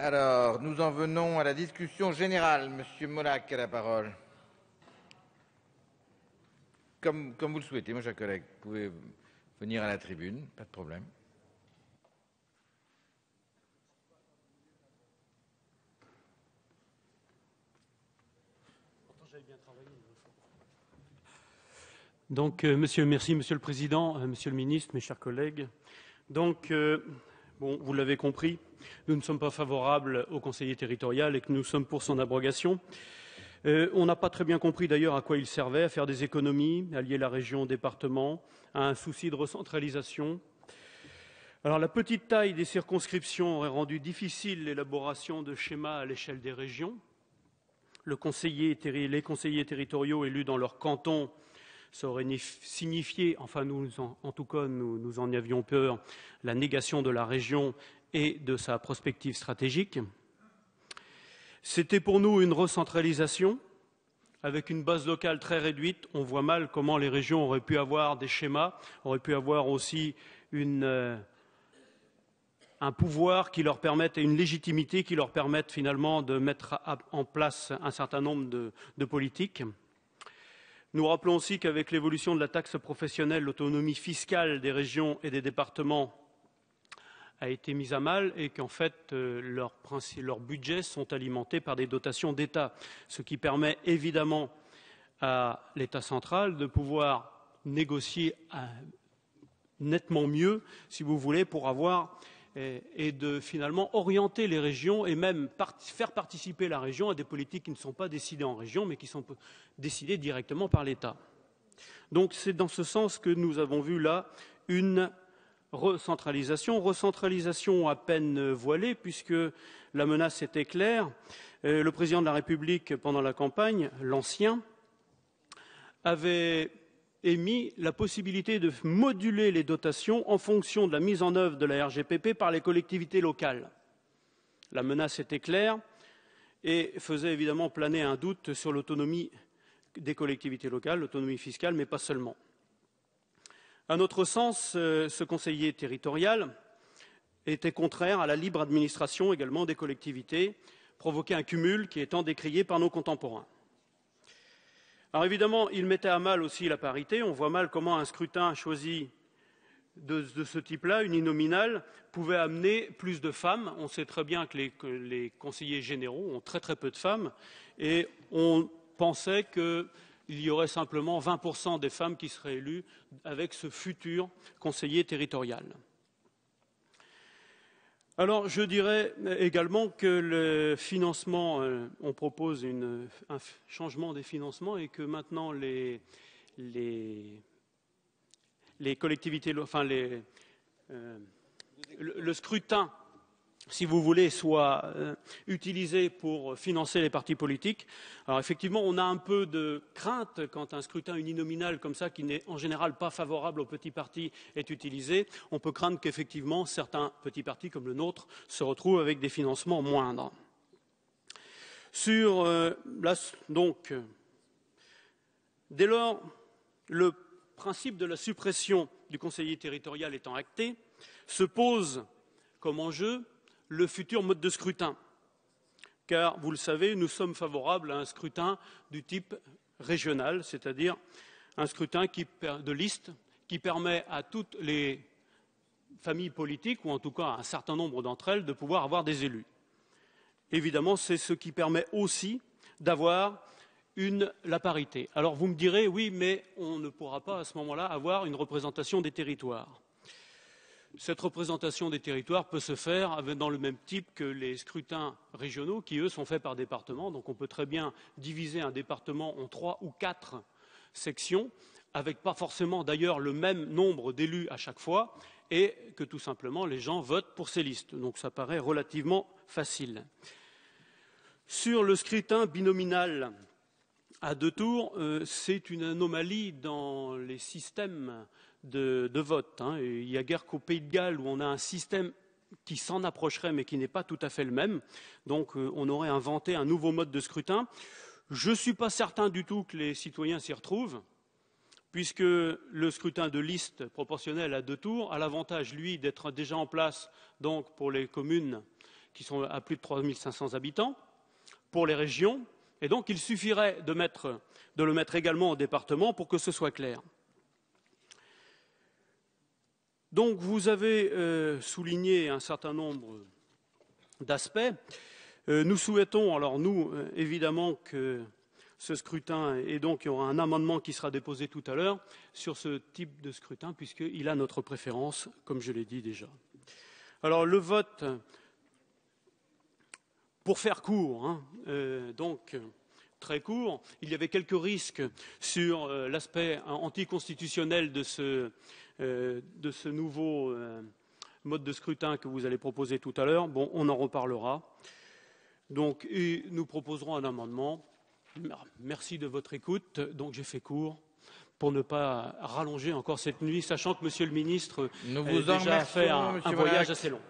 Alors, nous en venons à la discussion générale. Monsieur Molac a la parole. Comme, vous le souhaitez, mon cher collègue, vous pouvez venir à la tribune, pas de problème. Donc, euh, monsieur, merci, monsieur le président, euh, monsieur le ministre, mes chers collègues. Donc, euh, Bon, vous l'avez compris, nous ne sommes pas favorables au conseiller territorial et que nous sommes pour son abrogation. Euh, on n'a pas très bien compris d'ailleurs à quoi il servait, à faire des économies, à lier la région au département, à un souci de recentralisation. Alors la petite taille des circonscriptions aurait rendu difficile l'élaboration de schémas à l'échelle des régions. les conseillers territoriaux élus dans leur canton ça aurait signifié, enfin nous en, tout cas nous, en avions peur, la négation de la région et de sa prospective stratégique. C'était pour nous une recentralisation. Avec une base locale très réduite, on voit mal comment les régions auraient pu avoir des schémas, auraient pu avoir aussi euh, un pouvoir qui leur permette et une légitimité qui leur permette finalement de mettre en place un certain nombre de politiques. Nous rappelons aussi qu'avec l'évolution de la taxe professionnelle, l'autonomie fiscale des régions et des départements a été mise à mal et qu'en fait euh, leurs budgets sont alimentés par des dotations d'État, ce qui permet évidemment à l'État central de pouvoir négocier euh, nettement mieux, si vous voulez, pour avoir et, de finalement orienter les régions et même faire participer la région à des politiques qui ne sont pas décidées en région mais qui sont décidées directement par l'État. Donc c'est dans ce sens que nous avons vu là une recentralisation, recentralisation à peine voilée puisque la menace était claire. Euh, le président de la République pendant la campagne, l'ancien, avait émis la possibilité de moduler les dotations en fonction de la mise en œuvre de la RGPP par les collectivités locales. La menace était claire et faisait évidemment planer un doute sur l'autonomie des collectivités locales, l'autonomie fiscale, mais pas seulement. À notre sens, euh, ce conseiller territorial était contraire à la libre administration également des collectivités, provoquait un cumul qui est tant décrié par nos contemporains. Alors évidemment, il mettait à mal aussi la parité. On voit mal comment un scrutin choisi de, ce type-là, uninominal, pouvait amener plus de femmes. On sait très bien que les, que les conseillers généraux ont très très peu de femmes et on pensait qu'il y aurait simplement 20% des femmes qui seraient élues avec ce futur conseiller territorial. Alors, je dirais également que le financement, euh, on propose un changement des financements et que maintenant les, les, collectivités, enfin euh, le, scrutin si vous voulez, soit euh, utilisé pour financer les partis politiques. Alors effectivement, on a un peu de crainte quand un scrutin uninominal comme ça, qui n'est en général pas favorable aux petits partis, est utilisé. On peut craindre qu'effectivement certains petits partis comme le nôtre se retrouvent avec des financements moindres. Sur euh, donc, dès lors, le principe de la suppression du conseiller territorial étant acté, se pose comme enjeu le futur mode de scrutin. Car, vous le savez, nous sommes favorables à un scrutin du type régional, c'est-à-dire un scrutin de liste qui permet à toutes les familles politiques, ou en tout cas à un certain nombre d'entre elles, de pouvoir avoir des élus. Évidemment, c'est ce qui permet aussi d'avoir une, la parité. Alors vous me direz, oui, mais on ne pourra pas à ce moment-là avoir une représentation des territoires cette représentation des territoires peut se faire dans le même type que les scrutins régionaux, qui eux sont faits par département. Donc on peut très bien diviser un département en trois ou quatre sections, avec pas forcément d'ailleurs le même nombre d'élus à chaque fois, et que tout simplement les gens votent pour ces listes. Donc ça paraît relativement facile. Sur le scrutin binominal à deux tours, euh, c'est une anomalie dans les systèmes de, vote. Hein. il n'y a guère qu'au Pays de Galles où on a un système qui s'en approcherait mais qui n'est pas tout à fait le même. Donc euh, on aurait inventé un nouveau mode de scrutin. Je ne suis pas certain du tout que les citoyens s'y retrouvent, puisque le scrutin de liste proportionnel à deux tours a l'avantage, lui, d'être déjà en place donc, pour les communes qui sont à plus de 3500 habitants, pour les régions, et donc il suffirait de, de le mettre également au département pour que ce soit clair. Donc vous avez euh, souligné un certain nombre d'aspects. Euh, nous souhaitons, alors nous, euh, évidemment, que ce scrutin, et donc il y aura un amendement qui sera déposé tout à l'heure sur ce type de scrutin, puisqu'il a notre préférence, comme je l'ai dit déjà. Alors le vote, pour faire court, hein, donc très court, il y avait quelques risques sur l'aspect anticonstitutionnel de ce, euh, de ce nouveau euh, mode de scrutin que vous allez proposer tout à l'heure, bon, on en reparlera. Donc, nous proposerons un amendement. Merci de votre écoute. Donc, j'ai fait court pour ne pas rallonger encore cette nuit, sachant que Monsieur le ministre nous vous a déjà fait un voyage assez long.